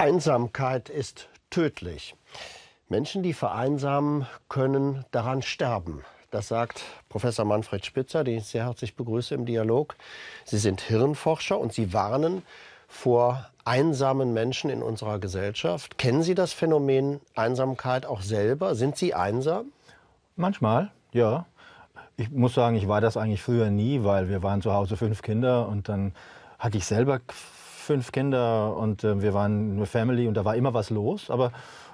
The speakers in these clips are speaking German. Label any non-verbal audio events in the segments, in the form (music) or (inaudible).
Einsamkeit ist tödlich. Menschen, die vereinsamen, können daran sterben. Das sagt Professor Manfred Spitzer, den ich sehr herzlich begrüße im Dialog. Sie sind Hirnforscher und Sie warnen vor einsamen Menschen in unserer Gesellschaft. Kennen Sie das Phänomen Einsamkeit auch selber? Sind Sie einsam? Manchmal, ja. Ich muss sagen, ich war das eigentlich früher nie, weil wir waren zu Hause fünf Kinder und dann hatte ich selber fünf Kinder und äh, wir waren eine Family und da war immer was los. Aber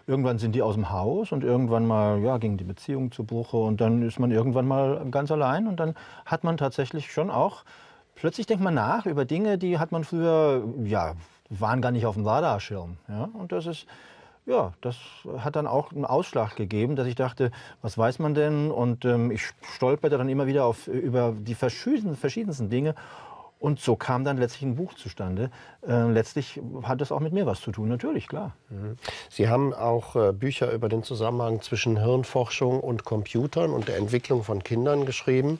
irgendwann sind die aus dem Haus und irgendwann mal ja, ging die Beziehung zu Buche und dann ist man irgendwann mal ganz allein und dann hat man tatsächlich schon auch, plötzlich denkt man nach über Dinge, die hat man früher, ja, waren gar nicht auf dem Radarschirm. Ja? Und das ist, ja, das hat dann auch einen Ausschlag gegeben, dass ich dachte, was weiß man denn? Und ähm, ich stolperte dann immer wieder auf, über die verschiedensten Dinge und so kam dann letztlich ein Buch zustande. Äh, letztlich hat das auch mit mir was zu tun, natürlich, klar. Mhm. Sie haben auch äh, Bücher über den Zusammenhang zwischen Hirnforschung und Computern und der Entwicklung von Kindern geschrieben.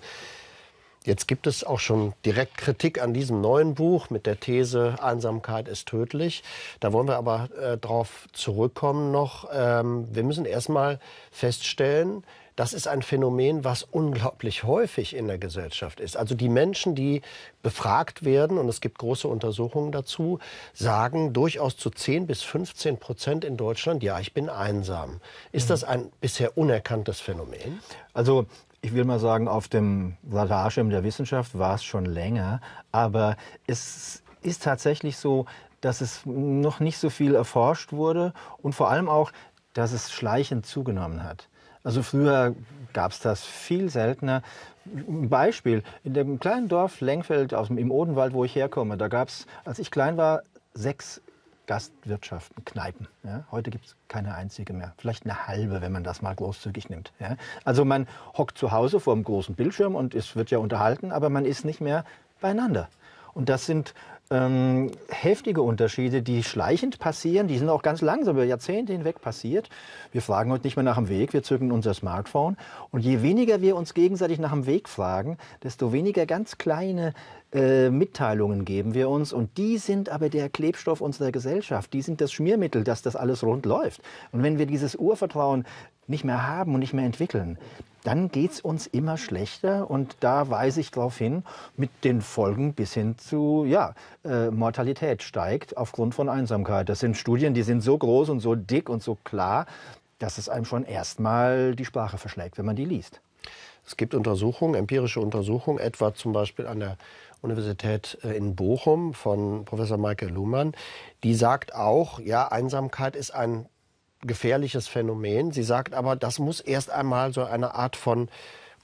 Jetzt gibt es auch schon direkt Kritik an diesem neuen Buch mit der These Einsamkeit ist tödlich. Da wollen wir aber äh, darauf zurückkommen noch. Ähm, wir müssen erstmal feststellen, das ist ein Phänomen, was unglaublich häufig in der Gesellschaft ist. Also die Menschen, die befragt werden, und es gibt große Untersuchungen dazu, sagen durchaus zu 10 bis 15 Prozent in Deutschland, ja, ich bin einsam. Ist mhm. das ein bisher unerkanntes Phänomen? Also ich will mal sagen, auf dem Radarschirm der Wissenschaft war es schon länger, aber es ist tatsächlich so, dass es noch nicht so viel erforscht wurde und vor allem auch, dass es schleichend zugenommen hat. Also früher gab es das viel seltener. Ein Beispiel, in dem kleinen Dorf Lengfeld aus dem, im Odenwald, wo ich herkomme, da gab es, als ich klein war, sechs Gastwirtschaften, Kneipen. Ja? Heute gibt es keine einzige mehr. Vielleicht eine halbe, wenn man das mal großzügig nimmt. Ja? Also man hockt zu Hause vor dem großen Bildschirm und es wird ja unterhalten, aber man ist nicht mehr beieinander. Und das sind ähm, heftige Unterschiede, die schleichend passieren. Die sind auch ganz langsam über Jahrzehnte hinweg passiert. Wir fragen uns nicht mehr nach dem Weg, wir zücken unser Smartphone. Und je weniger wir uns gegenseitig nach dem Weg fragen, desto weniger ganz kleine äh, Mitteilungen geben wir uns. Und die sind aber der Klebstoff unserer Gesellschaft. Die sind das Schmiermittel, dass das alles rund läuft. Und wenn wir dieses Urvertrauen nicht mehr haben und nicht mehr entwickeln, dann geht es uns immer schlechter. Und da weise ich darauf hin, mit den Folgen bis hin zu, ja, äh, Mortalität steigt aufgrund von Einsamkeit. Das sind Studien, die sind so groß und so dick und so klar, dass es einem schon erstmal die Sprache verschlägt, wenn man die liest. Es gibt Untersuchungen, empirische Untersuchungen, etwa zum Beispiel an der Universität äh, in Bochum von Professor Michael Luhmann. Die sagt auch, ja, Einsamkeit ist ein gefährliches Phänomen. Sie sagt aber, das muss erst einmal so eine Art von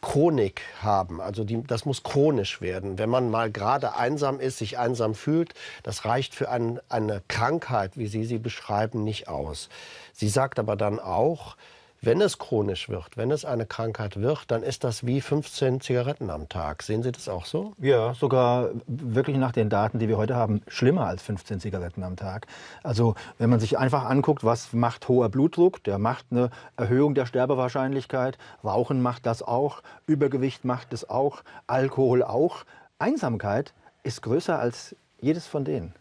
Chronik haben. Also die, das muss chronisch werden. Wenn man mal gerade einsam ist, sich einsam fühlt, das reicht für ein, eine Krankheit, wie Sie sie beschreiben, nicht aus. Sie sagt aber dann auch, wenn es chronisch wird, wenn es eine Krankheit wird, dann ist das wie 15 Zigaretten am Tag. Sehen Sie das auch so? Ja, sogar wirklich nach den Daten, die wir heute haben, schlimmer als 15 Zigaretten am Tag. Also wenn man sich einfach anguckt, was macht hoher Blutdruck, der macht eine Erhöhung der Sterbewahrscheinlichkeit, Rauchen macht das auch, Übergewicht macht es auch, Alkohol auch. Einsamkeit ist größer als jedes von denen.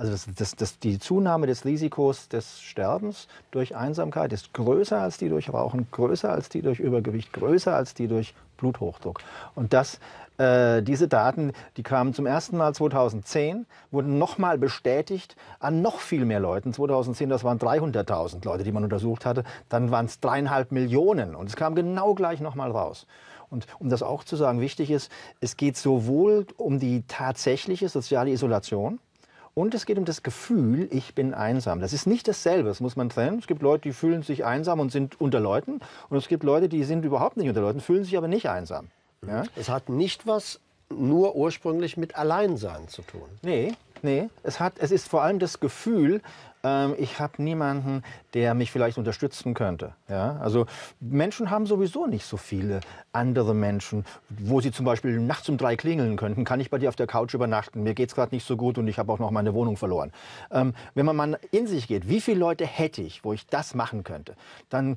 Also das, das, das, die Zunahme des Risikos des Sterbens durch Einsamkeit ist größer als die durch Rauchen, größer als die durch Übergewicht, größer als die durch Bluthochdruck. Und das, äh, diese Daten, die kamen zum ersten Mal 2010, wurden nochmal bestätigt an noch viel mehr Leuten. 2010, das waren 300.000 Leute, die man untersucht hatte. Dann waren es dreieinhalb Millionen. Und es kam genau gleich nochmal raus. Und um das auch zu sagen, wichtig ist, es geht sowohl um die tatsächliche soziale Isolation, und es geht um das Gefühl, ich bin einsam. Das ist nicht dasselbe, das muss man trennen. Es gibt Leute, die fühlen sich einsam und sind unter Leuten. Und es gibt Leute, die sind überhaupt nicht unter Leuten, fühlen sich aber nicht einsam. Ja? Es hat nicht was nur ursprünglich mit Alleinsein zu tun. Nee, Nee, es, hat, es ist vor allem das Gefühl, ähm, ich habe niemanden, der mich vielleicht unterstützen könnte. Ja? Also Menschen haben sowieso nicht so viele andere Menschen, wo sie zum Beispiel nachts um drei klingeln könnten, kann ich bei dir auf der Couch übernachten, mir geht es gerade nicht so gut und ich habe auch noch meine Wohnung verloren. Ähm, wenn man mal in sich geht, wie viele Leute hätte ich, wo ich das machen könnte, dann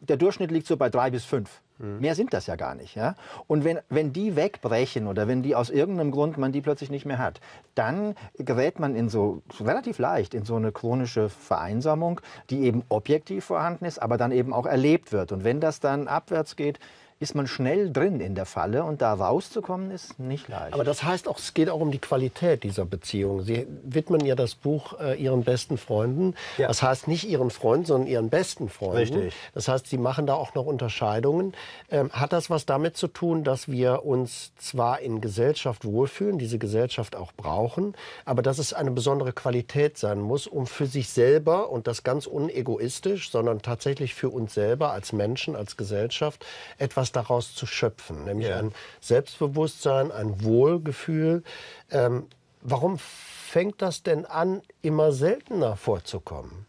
der Durchschnitt liegt so bei drei bis fünf. Mhm. Mehr sind das ja gar nicht. Ja? Und wenn, wenn die wegbrechen oder wenn die aus irgendeinem Grund man die plötzlich nicht mehr hat, dann gerät man in so relativ leicht in so eine chronische Vereinsamung, die eben objektiv vorhanden ist, aber dann eben auch erlebt wird. Und wenn das dann abwärts geht, ist man schnell drin in der Falle und da rauszukommen ist nicht leicht. Aber das heißt auch, es geht auch um die Qualität dieser Beziehung. Sie widmen ja das Buch äh, Ihren besten Freunden. Ja. Das heißt nicht Ihren Freunden, sondern Ihren besten Freunden. Richtig. Das heißt, Sie machen da auch noch Unterscheidungen. Ähm, hat das was damit zu tun, dass wir uns zwar in Gesellschaft wohlfühlen, diese Gesellschaft auch brauchen, aber dass es eine besondere Qualität sein muss, um für sich selber und das ganz unegoistisch, sondern tatsächlich für uns selber als Menschen, als Gesellschaft etwas daraus zu schöpfen, nämlich ja. ein Selbstbewusstsein, ein Wohlgefühl. Ähm, warum fängt das denn an, immer seltener vorzukommen?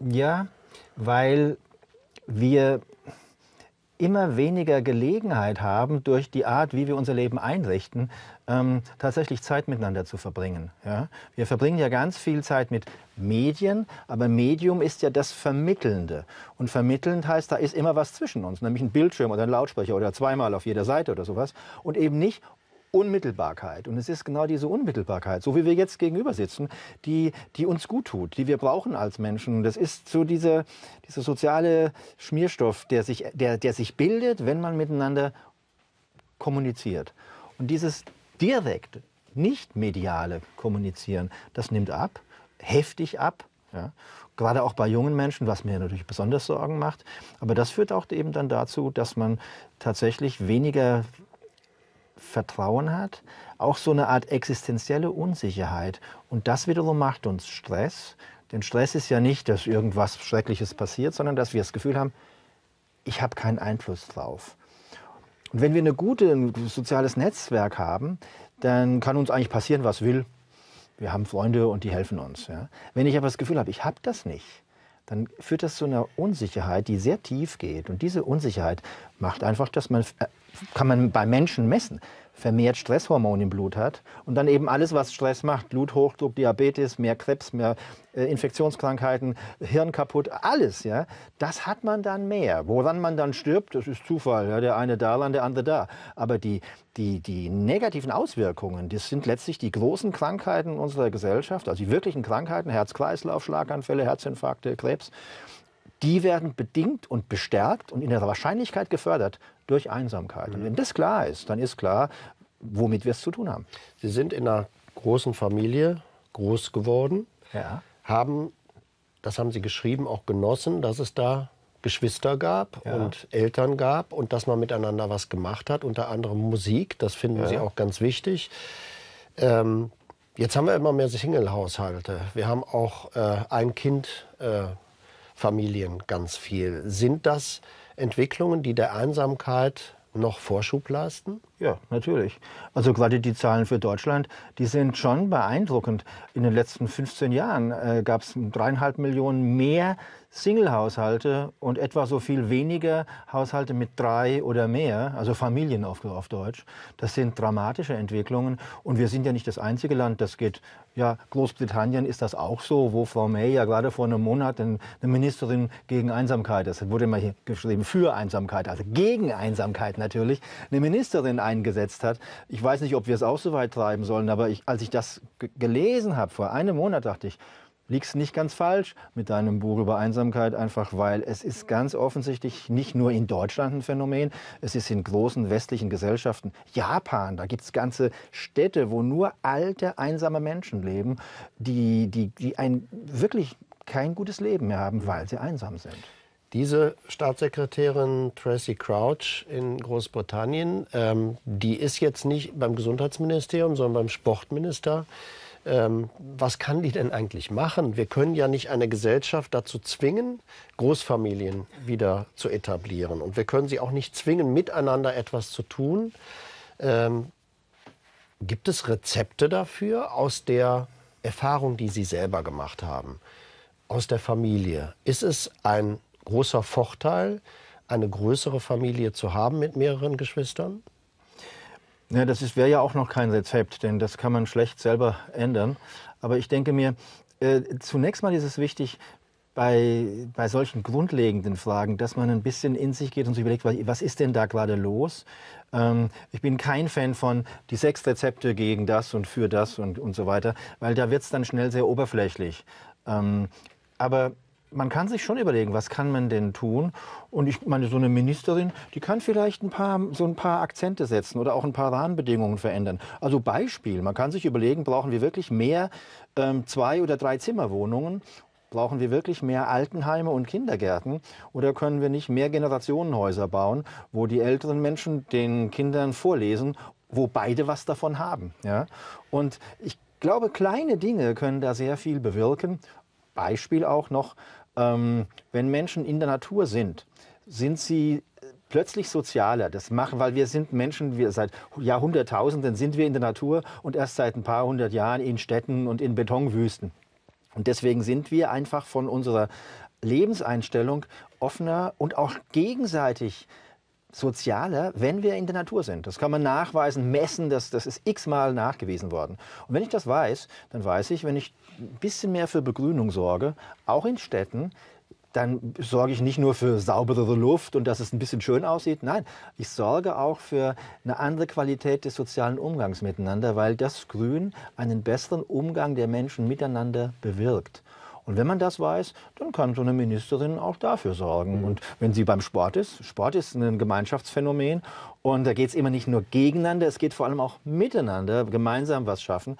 Ja, weil wir immer weniger Gelegenheit haben, durch die Art, wie wir unser Leben einrichten, ähm, tatsächlich Zeit miteinander zu verbringen. Ja? Wir verbringen ja ganz viel Zeit mit Medien, aber Medium ist ja das Vermittelnde. Und vermittelnd heißt, da ist immer was zwischen uns, nämlich ein Bildschirm oder ein Lautsprecher oder zweimal auf jeder Seite oder sowas. Und eben nicht, Unmittelbarkeit. Und es ist genau diese Unmittelbarkeit, so wie wir jetzt gegenüber sitzen, die, die uns gut tut, die wir brauchen als Menschen. Das ist so diese, dieser soziale Schmierstoff, der sich, der, der sich bildet, wenn man miteinander kommuniziert. Und dieses direkte, nicht mediale Kommunizieren, das nimmt ab, heftig ab. Ja. Gerade auch bei jungen Menschen, was mir natürlich besonders Sorgen macht. Aber das führt auch eben dann dazu, dass man tatsächlich weniger Vertrauen hat, auch so eine Art existenzielle Unsicherheit. Und das wiederum macht uns Stress. Denn Stress ist ja nicht, dass irgendwas Schreckliches passiert, sondern dass wir das Gefühl haben, ich habe keinen Einfluss drauf. Und wenn wir eine gute, ein gutes soziales Netzwerk haben, dann kann uns eigentlich passieren, was will. Wir haben Freunde und die helfen uns. Ja? Wenn ich aber das Gefühl habe, ich habe das nicht, dann führt das zu einer Unsicherheit, die sehr tief geht. Und diese Unsicherheit macht einfach, dass man äh, kann man bei Menschen messen, vermehrt Stresshormone im Blut hat und dann eben alles, was Stress macht, Bluthochdruck, Diabetes, mehr Krebs, mehr äh, Infektionskrankheiten, Hirn kaputt, alles, ja, das hat man dann mehr. Woran man dann stirbt, das ist Zufall, ja, der eine da, der andere da. Aber die, die, die negativen Auswirkungen, das sind letztlich die großen Krankheiten unserer Gesellschaft, also die wirklichen Krankheiten, Herz-Kreislauf, Schlaganfälle, Herzinfarkte, Krebs, die werden bedingt und bestärkt und in der Wahrscheinlichkeit gefördert durch Einsamkeit. Mhm. Und wenn das klar ist, dann ist klar, womit wir es zu tun haben. Sie sind in einer großen Familie groß geworden, ja. haben, das haben Sie geschrieben, auch genossen, dass es da Geschwister gab ja. und Eltern gab und dass man miteinander was gemacht hat, unter anderem Musik, das finden ja. Sie auch ganz wichtig. Ähm, jetzt haben wir immer mehr Single-Haushalte. Wir haben auch äh, ein Kind. Äh, Familien ganz viel. Sind das Entwicklungen, die der Einsamkeit noch Vorschub leisten? Ja, natürlich. Also gerade die Zahlen für Deutschland, die sind schon beeindruckend. In den letzten 15 Jahren äh, gab es dreieinhalb Millionen mehr Single-Haushalte und etwa so viel weniger Haushalte mit drei oder mehr, also Familien auf, auf Deutsch. Das sind dramatische Entwicklungen und wir sind ja nicht das einzige Land, das geht. Ja, Großbritannien ist das auch so, wo Frau May ja gerade vor einem Monat eine Ministerin gegen Einsamkeit, das wurde immer hier geschrieben, für Einsamkeit, also gegen Einsamkeit natürlich, eine Ministerin ein eingesetzt hat. Ich weiß nicht, ob wir es auch so weit treiben sollen, aber ich, als ich das gelesen habe vor einem Monat, dachte ich, liegst nicht ganz falsch mit deinem Buch über Einsamkeit, einfach weil es ist ganz offensichtlich nicht nur in Deutschland ein Phänomen, es ist in großen westlichen Gesellschaften, Japan, da gibt es ganze Städte, wo nur alte, einsame Menschen leben, die, die, die ein wirklich kein gutes Leben mehr haben, weil sie einsam sind. Diese Staatssekretärin Tracy Crouch in Großbritannien, ähm, die ist jetzt nicht beim Gesundheitsministerium, sondern beim Sportminister. Ähm, was kann die denn eigentlich machen? Wir können ja nicht eine Gesellschaft dazu zwingen, Großfamilien wieder zu etablieren. Und wir können sie auch nicht zwingen, miteinander etwas zu tun. Ähm, gibt es Rezepte dafür aus der Erfahrung, die Sie selber gemacht haben, aus der Familie? Ist es ein großer Vorteil, eine größere Familie zu haben mit mehreren Geschwistern? Ja, das wäre ja auch noch kein Rezept, denn das kann man schlecht selber ändern. Aber ich denke mir, äh, zunächst mal ist es wichtig, bei, bei solchen grundlegenden Fragen, dass man ein bisschen in sich geht und sich überlegt, was ist denn da gerade los? Ähm, ich bin kein Fan von die sechs Rezepte gegen das und für das und, und so weiter, weil da wird es dann schnell sehr oberflächlich. Ähm, aber man kann sich schon überlegen, was kann man denn tun? Und ich meine, so eine Ministerin, die kann vielleicht ein paar, so ein paar Akzente setzen oder auch ein paar Rahmenbedingungen verändern. Also Beispiel, man kann sich überlegen, brauchen wir wirklich mehr ähm, Zwei- oder Drei-Zimmer-Wohnungen? Brauchen wir wirklich mehr Altenheime und Kindergärten? Oder können wir nicht mehr Generationenhäuser bauen, wo die älteren Menschen den Kindern vorlesen, wo beide was davon haben? Ja? Und ich glaube, kleine Dinge können da sehr viel bewirken. Beispiel auch noch, ähm, wenn Menschen in der Natur sind, sind sie äh, plötzlich sozialer. Das machen, weil wir sind Menschen, wir seit Jahrhunderttausenden sind wir in der Natur und erst seit ein paar hundert Jahren in Städten und in Betonwüsten. Und deswegen sind wir einfach von unserer Lebenseinstellung offener und auch gegenseitig sozialer, wenn wir in der Natur sind. Das kann man nachweisen, messen, das, das ist x-mal nachgewiesen worden. Und wenn ich das weiß, dann weiß ich, wenn ich ein bisschen mehr für Begrünung sorge, auch in Städten, dann sorge ich nicht nur für sauberere Luft und dass es ein bisschen schön aussieht. Nein, ich sorge auch für eine andere Qualität des sozialen Umgangs miteinander, weil das Grün einen besseren Umgang der Menschen miteinander bewirkt. Und wenn man das weiß, dann kann so eine Ministerin auch dafür sorgen. Mhm. Und wenn sie beim Sport ist, Sport ist ein Gemeinschaftsphänomen und da geht es immer nicht nur gegeneinander, es geht vor allem auch miteinander, gemeinsam was schaffen.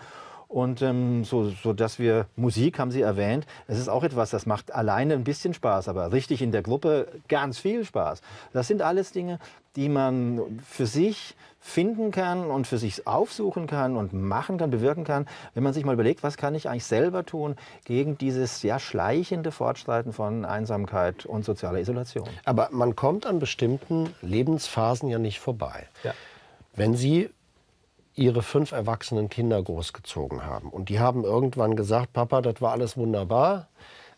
Und ähm, so, so, dass wir Musik haben Sie erwähnt. Es ist auch etwas, das macht alleine ein bisschen Spaß, aber richtig in der Gruppe ganz viel Spaß. Das sind alles Dinge, die man für sich finden kann und für sich aufsuchen kann und machen kann, bewirken kann, wenn man sich mal überlegt, was kann ich eigentlich selber tun gegen dieses ja schleichende Fortschreiten von Einsamkeit und sozialer Isolation. Aber man kommt an bestimmten Lebensphasen ja nicht vorbei. Ja. Wenn Sie ihre fünf erwachsenen Kinder großgezogen haben. Und die haben irgendwann gesagt, Papa, das war alles wunderbar,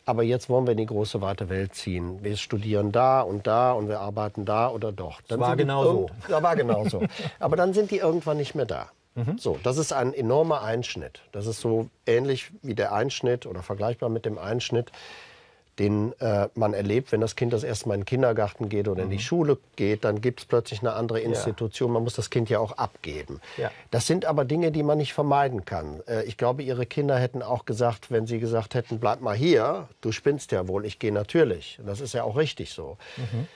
aber jetzt wollen wir in die große weite Welt ziehen. Wir studieren da und da und wir arbeiten da oder doch. Dann das war genau so. Da war genau so. aber dann sind die irgendwann nicht mehr da. Mhm. So, das ist ein enormer Einschnitt. Das ist so ähnlich wie der Einschnitt oder vergleichbar mit dem Einschnitt, den äh, man erlebt, wenn das Kind das erste Mal in den Kindergarten geht oder mhm. in die mhm. Schule geht, dann gibt es plötzlich eine andere Institution. Ja. Man muss das Kind ja auch abgeben. Ja. Das sind aber Dinge, die man nicht vermeiden kann. Äh, ich glaube, Ihre Kinder hätten auch gesagt, wenn sie gesagt hätten, bleib mal hier, du spinnst ja wohl, ich gehe natürlich. Das ist ja auch richtig so. Mhm.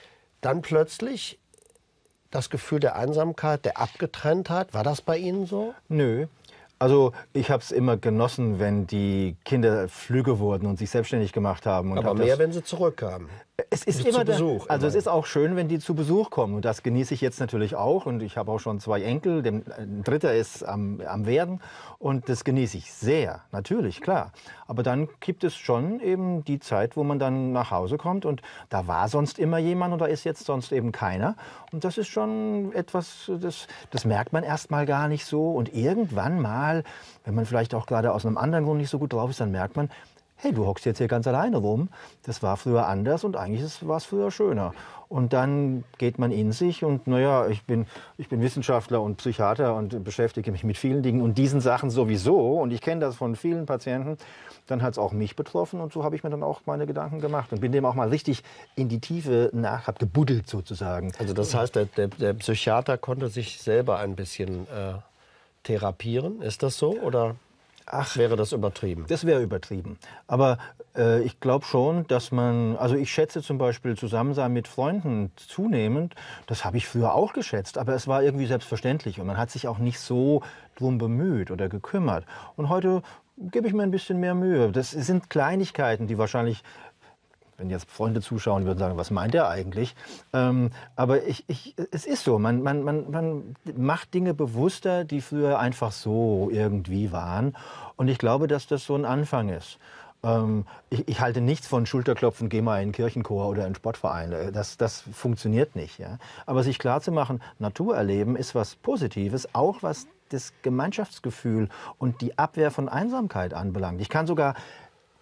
Dann plötzlich das Gefühl der Einsamkeit, der Abgetrenntheit, war das bei Ihnen so? Nö, also ich habe es immer genossen, wenn die Kinder Flüge wurden und sich selbstständig gemacht haben. Aber hab mehr, das, wenn sie zurückkamen. Es ist, ist immer der, Besuch. Also immer. es ist auch schön, wenn die zu Besuch kommen. Und das genieße ich jetzt natürlich auch. Und ich habe auch schon zwei Enkel. Dem, ein dritter ist am, am Werden. Und das genieße ich sehr. Natürlich, klar. Aber dann gibt es schon eben die Zeit, wo man dann nach Hause kommt. Und da war sonst immer jemand und da ist jetzt sonst eben keiner. Und das ist schon etwas, das, das merkt man erst mal gar nicht so. Und irgendwann mal, wenn man vielleicht auch gerade aus einem anderen Grund nicht so gut drauf ist, dann merkt man, hey, du hockst jetzt hier ganz alleine rum. Das war früher anders und eigentlich war es früher schöner. Und dann geht man in sich und naja, ich bin, ich bin Wissenschaftler und Psychiater und beschäftige mich mit vielen Dingen und diesen Sachen sowieso. Und ich kenne das von vielen Patienten. Dann hat es auch mich betroffen und so habe ich mir dann auch meine Gedanken gemacht und bin dem auch mal richtig in die Tiefe nach, habe gebuddelt sozusagen. Also das heißt, der, der, der, Psychiater konnte sich selber ein bisschen äh, therapieren, ist das so? Oder? Ach, wäre das übertrieben? Das wäre übertrieben. Aber äh, ich glaube schon, dass man, also ich schätze zum Beispiel Zusammensein mit Freunden zunehmend. Das habe ich früher auch geschätzt, aber es war irgendwie selbstverständlich und man hat sich auch nicht so drum bemüht oder gekümmert. Und heute gebe ich mir ein bisschen mehr Mühe. Das sind Kleinigkeiten, die wahrscheinlich wenn jetzt Freunde zuschauen, würden sagen, was meint er eigentlich? Ähm, aber ich, ich, es ist so, man, man, man, man macht Dinge bewusster, die früher einfach so irgendwie waren. Und ich glaube, dass das so ein Anfang ist. Ähm, ich, ich, halte nichts von Schulterklopfen, geh mal in einen Kirchenchor oder in einen Sportverein. Das, das funktioniert nicht. Ja? Aber sich klarzumachen, Natur erleben ist was Positives, auch was das Gemeinschaftsgefühl und die Abwehr von Einsamkeit anbelangt. Ich kann sogar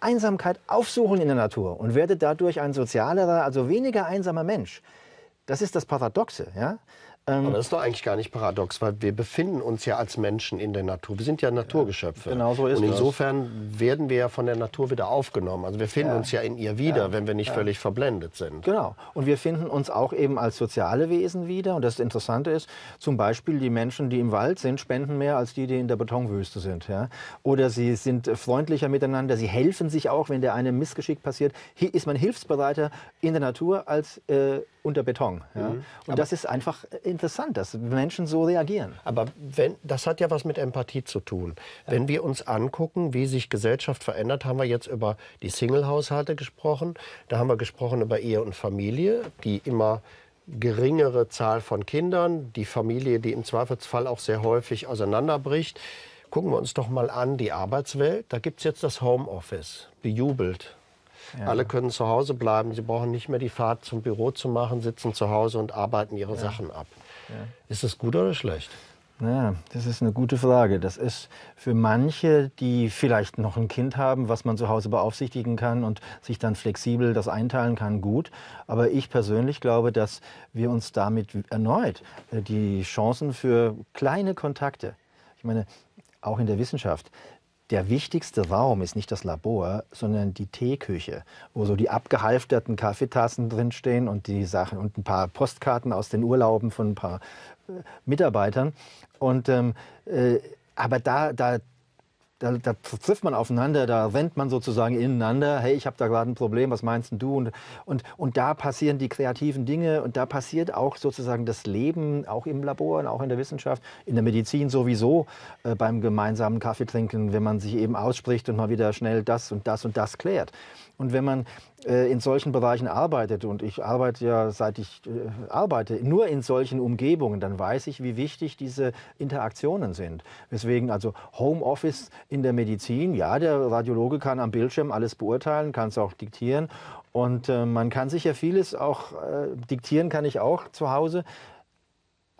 Einsamkeit aufsuchen in der Natur und werdet dadurch ein sozialerer, also weniger einsamer Mensch. Das ist das Paradoxe. Ja? Ähm, Aber das ist doch eigentlich gar nicht paradox, weil wir befinden uns ja als Menschen in der Natur. Wir sind ja Naturgeschöpfe. Ja, genau so ist es. Und insofern das. werden wir ja von der Natur wieder aufgenommen. Also wir finden ja. uns ja in ihr wieder, ja. wenn wir nicht völlig verblendet sind. Genau. Und wir finden uns auch eben als soziale Wesen wieder. Und das Interessante ist, zum Beispiel die Menschen, die im Wald sind, spenden mehr als die, die in der Betonwüste sind. Ja? Oder sie sind freundlicher miteinander, sie helfen sich auch, wenn der eine Missgeschick passiert. Hier ist man hilfsbereiter in der Natur als äh, unter Beton. Ja? Mhm. Und aber das ist einfach äh, interessant, dass Menschen so reagieren. Aber wenn, das hat ja was mit Empathie zu tun. Ja. Wenn wir uns angucken, wie sich Gesellschaft verändert, haben wir jetzt über die Single-Haushalte gesprochen. Da haben wir gesprochen über Ehe und Familie, die immer geringere Zahl von Kindern, die Familie, die im Zweifelsfall auch sehr häufig auseinanderbricht. Gucken wir uns doch mal an die Arbeitswelt. Da gibt es jetzt das Homeoffice, bejubelt alle können zu Hause bleiben. Sie brauchen nicht mehr die Fahrt zum Büro zu machen, sitzen zu Hause und arbeiten ihre ja. Sachen ab. Ja. Ist das gut oder schlecht? Ja, das ist eine gute Frage. Das ist für manche, die vielleicht noch ein Kind haben, was man zu Hause beaufsichtigen kann und sich dann flexibel das einteilen kann, gut. Aber ich persönlich glaube, dass wir uns damit erneut äh, die Chancen für kleine Kontakte, ich meine, auch in der Wissenschaft, der wichtigste Raum ist nicht das Labor, sondern die Teeküche, wo so die abgehalfterten Kaffeetassen drinstehen und die Sachen und ein paar Postkarten aus den Urlauben von ein paar äh, Mitarbeitern. Und ähm, äh, aber da, da da, da, trifft man aufeinander, da rennt man sozusagen ineinander. Hey, ich habe da gerade ein Problem, was meinst denn du? Und, und, und da passieren die kreativen Dinge und da passiert auch sozusagen das Leben, auch im Labor und auch in der Wissenschaft, in der Medizin sowieso, äh, beim gemeinsamen Kaffeetrinken, wenn man sich eben ausspricht und mal wieder schnell das und das und das klärt. Und wenn man äh, in solchen Bereichen arbeitet und ich arbeite ja seit ich äh, arbeite nur in solchen Umgebungen, dann weiß ich, wie wichtig diese Interaktionen sind. Deswegen also Homeoffice in der Medizin, ja, der Radiologe kann am Bildschirm alles beurteilen, kann es auch diktieren und äh, man kann sich ja vieles auch äh, diktieren kann ich auch zu Hause,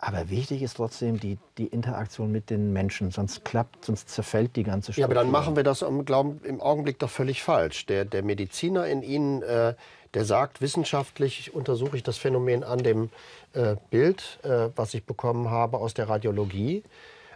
aber wichtig ist trotzdem die, die Interaktion mit den Menschen, sonst klappt, sonst zerfällt die ganze Struktur. Ja, aber dann machen wir das im, Glauben, im Augenblick doch völlig falsch. Der, der Mediziner in Ihnen, äh, der sagt, wissenschaftlich untersuche ich das Phänomen an dem äh, Bild, äh, was ich bekommen habe aus der Radiologie.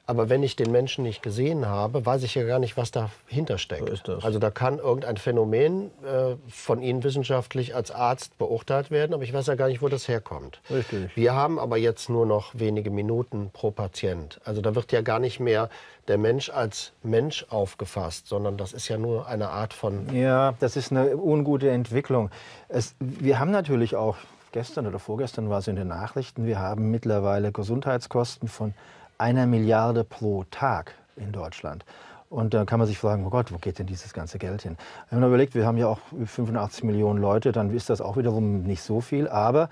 Aber wenn ich den Menschen nicht gesehen habe, weiß ich ja gar nicht, was dahinter steckt. So also da kann irgendein Phänomen äh, von Ihnen wissenschaftlich als Arzt beurteilt werden, aber ich weiß ja gar nicht, wo das herkommt. Richtig. Wir haben aber jetzt nur noch wenige Minuten pro Patient. Also da wird ja gar nicht mehr der Mensch als Mensch aufgefasst, sondern das ist ja nur eine Art von. Ja, das ist eine ungute Entwicklung. Es, wir haben natürlich auch, gestern oder vorgestern war es in den Nachrichten, wir haben mittlerweile Gesundheitskosten von einer Milliarde pro Tag in Deutschland. Und dann kann man sich fragen, oh Gott, wo geht denn dieses ganze Geld hin? Wenn man überlegt, wir haben ja auch 85 Millionen Leute, dann ist das auch wiederum nicht so viel. Aber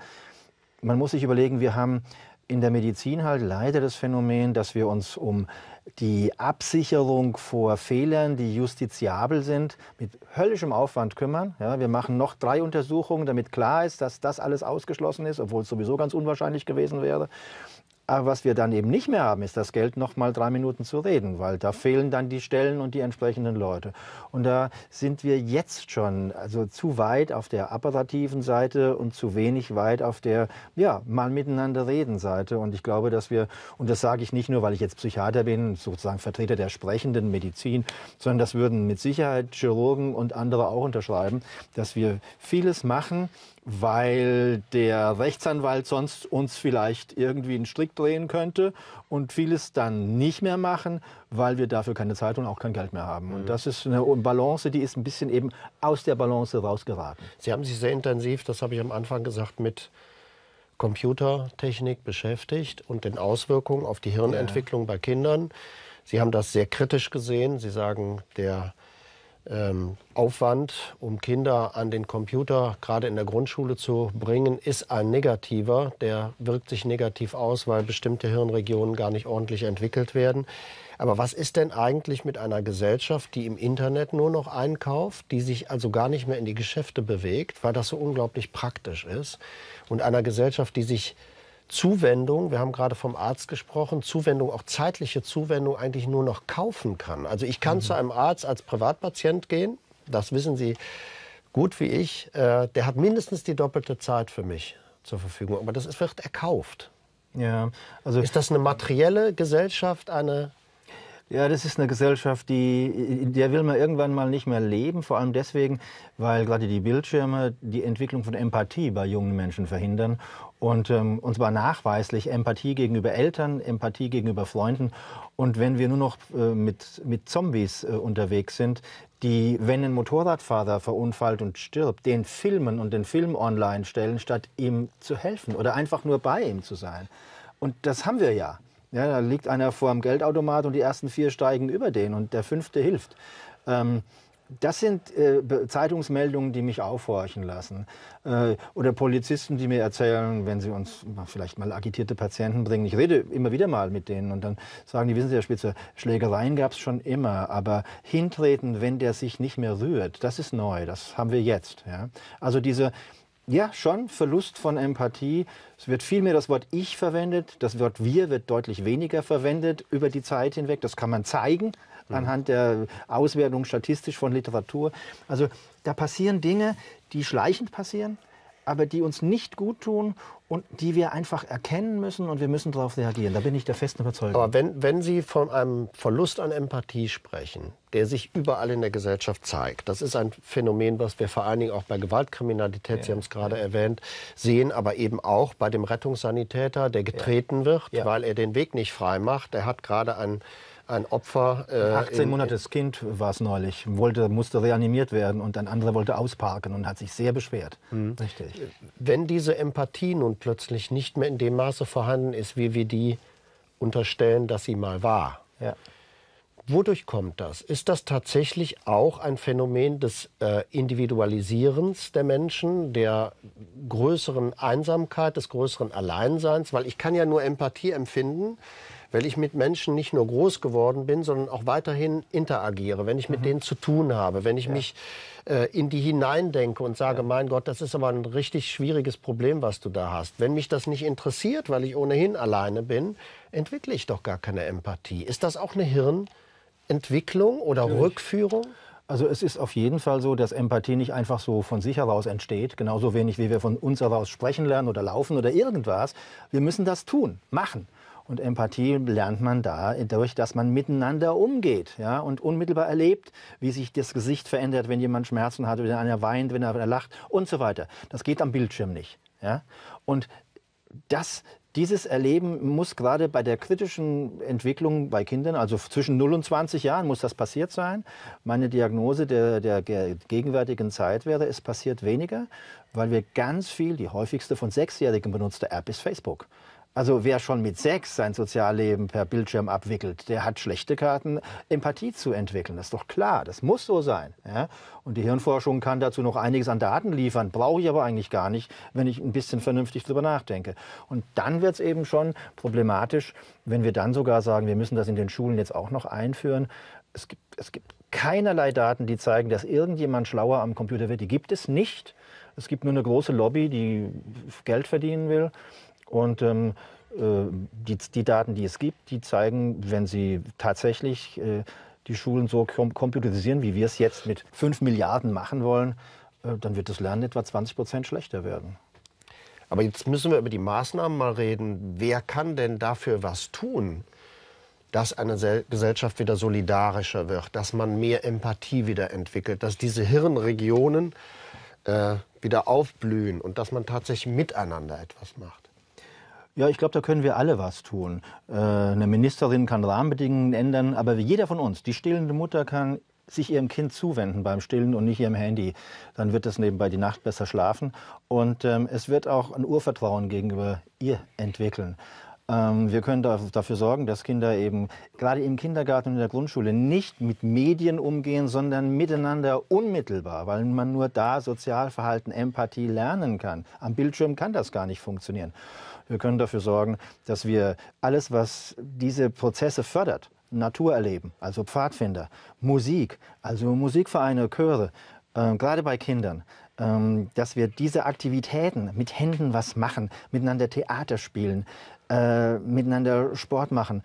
man muss sich überlegen, wir haben in der Medizin halt leider das Phänomen, dass wir uns um die Absicherung vor Fehlern, die justiziabel sind, mit höllischem Aufwand kümmern. Ja, wir machen noch drei Untersuchungen, damit klar ist, dass das alles ausgeschlossen ist, obwohl es sowieso ganz unwahrscheinlich gewesen wäre. Aber was wir dann eben nicht mehr haben, ist das Geld, noch mal drei Minuten zu reden, weil da fehlen dann die Stellen und die entsprechenden Leute. Und da sind wir jetzt schon also zu weit auf der apparativen Seite und zu wenig weit auf der, ja, mal miteinander reden Seite. Und ich glaube, dass wir, und das sage ich nicht nur, weil ich jetzt Psychiater bin, sozusagen Vertreter der sprechenden Medizin, sondern das würden mit Sicherheit Chirurgen und andere auch unterschreiben, dass wir vieles machen, weil der Rechtsanwalt sonst uns vielleicht irgendwie einen Strick drehen könnte und vieles dann nicht mehr machen, weil wir dafür keine Zeit und auch kein Geld mehr haben. Mhm. Und das ist eine Balance, die ist ein bisschen eben aus der Balance rausgeraten. Sie haben sich sehr intensiv, das habe ich am Anfang gesagt, mit Computertechnik beschäftigt und den Auswirkungen auf die Hirnentwicklung ja. bei Kindern. Sie haben das sehr kritisch gesehen. Sie sagen, der ähm, Aufwand, um Kinder an den Computer gerade in der Grundschule zu bringen, ist ein negativer. Der wirkt sich negativ aus, weil bestimmte Hirnregionen gar nicht ordentlich entwickelt werden. Aber was ist denn eigentlich mit einer Gesellschaft, die im Internet nur noch einkauft, die sich also gar nicht mehr in die Geschäfte bewegt, weil das so unglaublich praktisch ist, und einer Gesellschaft, die sich Zuwendung, wir haben gerade vom Arzt gesprochen, Zuwendung, auch zeitliche Zuwendung eigentlich nur noch kaufen kann. Also ich kann mhm. zu einem Arzt als Privatpatient gehen, das wissen Sie gut wie ich, äh, der hat mindestens die doppelte Zeit für mich zur Verfügung, aber das wird erkauft. Ja, also ist das eine materielle Gesellschaft, eine ja, das ist eine Gesellschaft, die, in der will man irgendwann mal nicht mehr leben. Vor allem deswegen, weil gerade die Bildschirme die Entwicklung von Empathie bei jungen Menschen verhindern. Und, ähm, und zwar nachweislich Empathie gegenüber Eltern, Empathie gegenüber Freunden. Und wenn wir nur noch äh, mit, mit Zombies äh, unterwegs sind, die, wenn ein Motorradfahrer verunfallt und stirbt, den filmen und den Film online stellen, statt ihm zu helfen oder einfach nur bei ihm zu sein. Und das haben wir ja. Ja, da liegt einer vor dem Geldautomat und die ersten vier steigen über den und der fünfte hilft. Ähm, das sind äh, Zeitungsmeldungen, die mich aufhorchen lassen. Äh, oder Polizisten, die mir erzählen, wenn sie uns vielleicht mal agitierte Patienten bringen. Ich rede immer wieder mal mit denen und dann sagen die, wissen Sie, Herr Spitzer, Schlägereien gab es schon immer, aber hintreten, wenn der sich nicht mehr rührt, das ist neu, das haben wir jetzt. Ja? Also diese, ja, schon. Verlust von Empathie. Es wird viel mehr das Wort Ich verwendet. Das Wort Wir wird deutlich weniger verwendet über die Zeit hinweg. Das kann man zeigen mhm. anhand der Auswertung statistisch von Literatur. Also da passieren Dinge, die schleichend passieren aber die uns nicht gut tun und die wir einfach erkennen müssen und wir müssen darauf reagieren. Da bin ich der festen Überzeugung. Aber wenn, wenn Sie von einem Verlust an Empathie sprechen, der sich überall in der Gesellschaft zeigt, das ist ein Phänomen, was wir vor allen Dingen auch bei Gewaltkriminalität, ja. Sie haben es gerade ja. erwähnt, sehen, aber eben auch bei dem Rettungssanitäter, der getreten ja. wird, weil er den Weg nicht frei macht. Er hat gerade einen ein Opfer. Äh, 18 Monates Kind war es neulich, wollte, musste reanimiert werden und ein anderer wollte ausparken und hat sich sehr beschwert. Mhm. Richtig. Wenn diese Empathie nun plötzlich nicht mehr in dem Maße vorhanden ist, wie wir die unterstellen, dass sie mal war, ja. wodurch kommt das? Ist das tatsächlich auch ein Phänomen des äh, Individualisierens der Menschen, der größeren Einsamkeit, des größeren Alleinseins? Weil ich kann ja nur Empathie empfinden weil ich mit Menschen nicht nur groß geworden bin, sondern auch weiterhin interagiere, wenn ich mit mhm. denen zu tun habe, wenn ich ja. mich äh, in die hineindenke und sage, ja. mein Gott, das ist aber ein richtig schwieriges Problem, was du da hast. Wenn mich das nicht interessiert, weil ich ohnehin alleine bin, entwickle ich doch gar keine Empathie. Ist das auch eine Hirnentwicklung oder Natürlich. Rückführung? Also es ist auf jeden Fall so, dass Empathie nicht einfach so von sich heraus entsteht, genauso wenig wie wir von uns heraus sprechen lernen oder laufen oder irgendwas. Wir müssen das tun, machen. Und Empathie lernt man dadurch, dass man miteinander umgeht ja, und unmittelbar erlebt, wie sich das Gesicht verändert, wenn jemand Schmerzen hat, wenn einer weint, wenn er lacht und so weiter. Das geht am Bildschirm nicht. Ja. Und das dieses Erleben muss gerade bei der kritischen Entwicklung bei Kindern, also zwischen 0 und 20 Jahren, muss das passiert sein. Meine Diagnose der, der gegenwärtigen Zeit wäre, es passiert weniger, weil wir ganz viel, die häufigste von Sechsjährigen benutzte App ist Facebook. Also wer schon mit sechs sein Sozialleben per Bildschirm abwickelt, der hat schlechte Karten, Empathie zu entwickeln. Das ist doch klar, das muss so sein. Ja? Und die Hirnforschung kann dazu noch einiges an Daten liefern, brauche ich aber eigentlich gar nicht, wenn ich ein bisschen vernünftig drüber nachdenke. Und dann wird es eben schon problematisch, wenn wir dann sogar sagen, wir müssen das in den Schulen jetzt auch noch einführen. Es gibt, es gibt keinerlei Daten, die zeigen, dass irgendjemand schlauer am Computer wird. Die gibt es nicht. Es gibt nur eine große Lobby, die Geld verdienen will. Und ähm, äh, die, die, Daten, die es gibt, die zeigen, wenn sie tatsächlich äh, die Schulen so computerisieren, wie wir es jetzt mit 5 Milliarden machen wollen, äh, dann wird das Lernen etwa 20 Prozent schlechter werden. Aber jetzt müssen wir über die Maßnahmen mal reden. Wer kann denn dafür was tun, dass eine Gesellschaft wieder solidarischer wird, dass man mehr Empathie wieder entwickelt, dass diese Hirnregionen äh, wieder aufblühen und dass man tatsächlich miteinander etwas macht? Ja, ich glaube, da können wir alle was tun. Äh, eine Ministerin kann Rahmenbedingungen ändern, aber jeder von uns, die stillende Mutter kann sich ihrem Kind zuwenden beim Stillen und nicht ihrem Handy. Dann wird es nebenbei die Nacht besser schlafen und ähm, es wird auch ein Urvertrauen gegenüber ihr entwickeln. Ähm, wir können dafür sorgen, dass Kinder eben gerade im Kindergarten und in der Grundschule nicht mit Medien umgehen, sondern miteinander unmittelbar, weil man nur da Sozialverhalten, Empathie lernen kann. Am Bildschirm kann das gar nicht funktionieren. Wir können dafür sorgen, dass wir alles, was diese Prozesse fördert, Natur erleben, also Pfadfinder, Musik, also Musikvereine, Chöre, äh, gerade bei Kindern, ähm, dass wir diese Aktivitäten mit Händen was machen, miteinander Theater spielen, äh, miteinander Sport machen.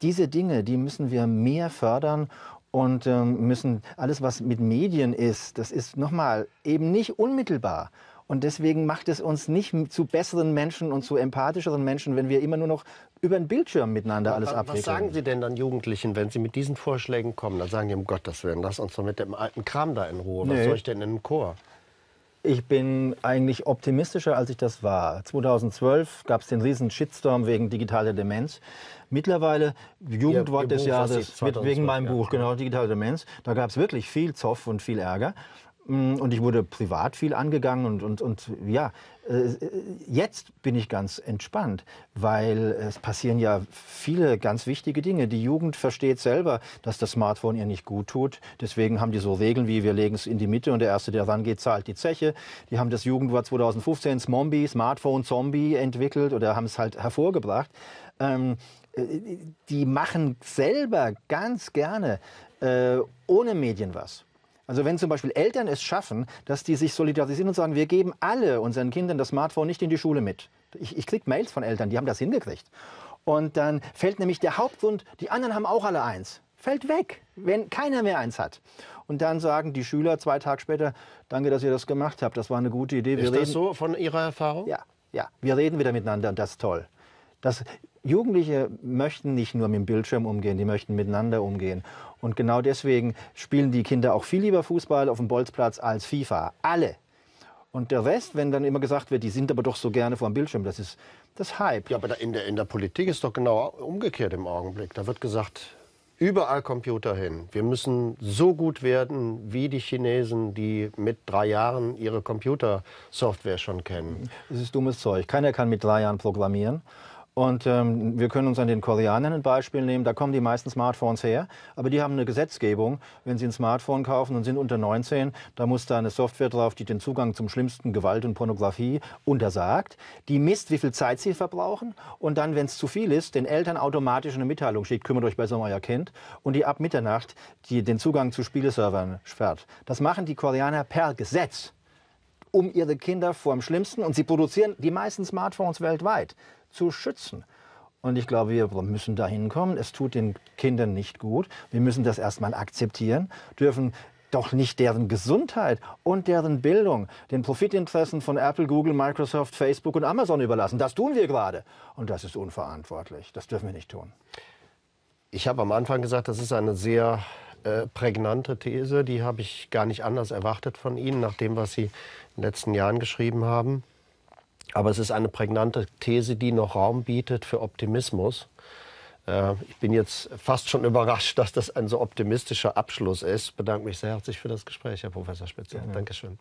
Diese Dinge, die müssen wir mehr fördern und ähm, müssen alles, was mit Medien ist, das ist nochmal eben nicht unmittelbar und deswegen macht es uns nicht zu besseren Menschen und zu empathischeren Menschen, wenn wir immer nur noch über den Bildschirm miteinander alles abwickeln. Was sagen Sie denn dann Jugendlichen, wenn sie mit diesen Vorschlägen kommen? Dann sagen die, um Gottes Willen, lass uns doch mit dem alten Kram da in Ruhe. Was nee. soll ich denn in einem Chor? Ich bin eigentlich optimistischer, als ich das war. 2012 gab es den riesen Shitstorm wegen digitaler Demenz. Mittlerweile Jugendwort des Buch, Jahres mit, wegen meinem ja, Buch, genau, digitale Demenz. Da gab es wirklich viel Zoff und viel Ärger. Mm, und ich wurde privat viel angegangen und, und, und ja, äh, jetzt bin ich ganz entspannt, weil es passieren ja viele ganz wichtige Dinge. Die Jugend versteht selber, dass das Smartphone ihr nicht gut tut. Deswegen haben die so Regeln wie wir legen es in die Mitte und der Erste, der rangeht, zahlt die Zeche. Die haben das Jugendwort 2015 Smombi, Smartphone Zombie entwickelt oder haben es halt hervorgebracht. Ähm, äh, die machen selber ganz gerne äh, ohne Medien was. Also wenn zum Beispiel Eltern es schaffen, dass die sich solidarisieren und sagen, wir geben alle unseren Kindern das Smartphone nicht in die Schule mit. Ich, ich kriege Mails von Eltern, die haben das hingekriegt. Und dann fällt nämlich der Hauptgrund, die anderen haben auch alle eins, fällt weg, wenn keiner mehr eins hat. Und dann sagen die Schüler zwei Tage später, danke, dass ihr das gemacht habt, das war eine gute Idee. Wir Ist das reden, so von Ihrer Erfahrung? Ja, ja, wir reden wieder miteinander und das ist toll. Das, Jugendliche möchten nicht nur mit dem Bildschirm umgehen, die möchten miteinander umgehen. Und genau deswegen spielen die Kinder auch viel lieber Fußball auf dem Bolzplatz als FIFA. Alle. Und der Rest, wenn dann immer gesagt wird, die sind aber doch so gerne vor dem Bildschirm, das ist das Hype. Ja, aber in der, in der Politik ist doch genau umgekehrt im Augenblick. Da wird gesagt, überall Computer hin. Wir müssen so gut werden wie die Chinesen, die mit drei Jahren ihre Computersoftware schon kennen. Das ist dummes Zeug. Keiner kann mit drei Jahren programmieren. Und ähm, wir können uns an den Koreanern ein Beispiel nehmen. Da kommen die meisten Smartphones her. Aber die haben eine Gesetzgebung. Wenn sie ein Smartphone kaufen und sind unter 19, da muss da eine Software drauf, die den Zugang zum schlimmsten Gewalt und Pornografie untersagt. Die misst, wie viel Zeit sie verbrauchen. Und dann, wenn es zu viel ist, den Eltern automatisch eine Mitteilung schickt, kümmert euch besser um euer Kind. Und die ab Mitternacht die den Zugang zu Spieleservern sperrt. Das machen die Koreaner per Gesetz um ihre Kinder vor dem Schlimmsten. Und sie produzieren die meisten Smartphones weltweit zu schützen. Und ich glaube, wir müssen da hinkommen. Es tut den Kindern nicht gut. Wir müssen das erstmal akzeptieren, dürfen doch nicht deren Gesundheit und deren Bildung den Profitinteressen von Apple, Google, Microsoft, Facebook und Amazon überlassen. Das tun wir gerade. Und das ist unverantwortlich. Das dürfen wir nicht tun. Ich habe am Anfang gesagt, das ist eine sehr äh, prägnante These. Die habe ich gar nicht anders erwartet von Ihnen, nach dem, was Sie in den letzten Jahren geschrieben haben. Aber es ist eine prägnante These, die noch Raum bietet für Optimismus. Äh, ich bin jetzt fast schon (laughs) überrascht, dass das ein so optimistischer Abschluss ist. Ich Bedanke mich sehr herzlich für das Gespräch, Herr Professor Spitzer. Gerne. Dankeschön.